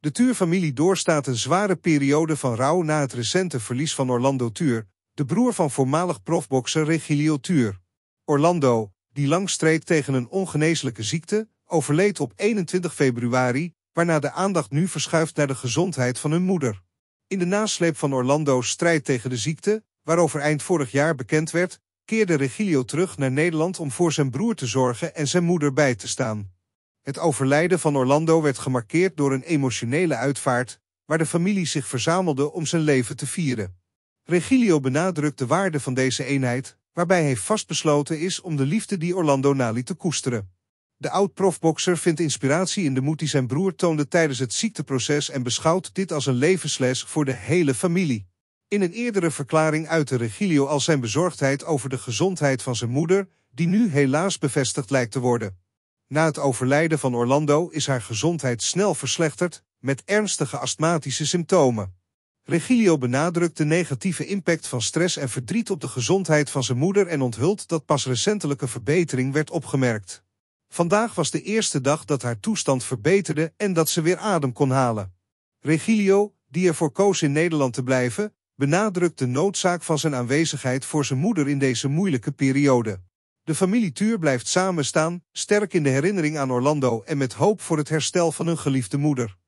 De Tuur-familie doorstaat een zware periode van rouw na het recente verlies van Orlando Tuur, de broer van voormalig profbokser Regilio Tuur. Orlando, die lang streed tegen een ongeneeslijke ziekte, overleed op 21 februari, waarna de aandacht nu verschuift naar de gezondheid van hun moeder. In de nasleep van Orlando's strijd tegen de ziekte, waarover eind vorig jaar bekend werd, keerde Regilio terug naar Nederland om voor zijn broer te zorgen en zijn moeder bij te staan. Het overlijden van Orlando werd gemarkeerd door een emotionele uitvaart, waar de familie zich verzamelde om zijn leven te vieren. Regilio benadrukt de waarde van deze eenheid, waarbij hij vastbesloten is om de liefde die Orlando naliet te koesteren. De oud profboxer vindt inspiratie in de moed die zijn broer toonde tijdens het ziekteproces en beschouwt dit als een levensles voor de hele familie. In een eerdere verklaring uitte Regilio al zijn bezorgdheid over de gezondheid van zijn moeder, die nu helaas bevestigd lijkt te worden. Na het overlijden van Orlando is haar gezondheid snel verslechterd met ernstige astmatische symptomen. Regilio benadrukt de negatieve impact van stress en verdriet op de gezondheid van zijn moeder en onthult dat pas recentelijke verbetering werd opgemerkt. Vandaag was de eerste dag dat haar toestand verbeterde en dat ze weer adem kon halen. Regilio, die ervoor koos in Nederland te blijven, benadrukt de noodzaak van zijn aanwezigheid voor zijn moeder in deze moeilijke periode. De familie Tuur blijft samen staan, sterk in de herinnering aan Orlando en met hoop voor het herstel van hun geliefde moeder.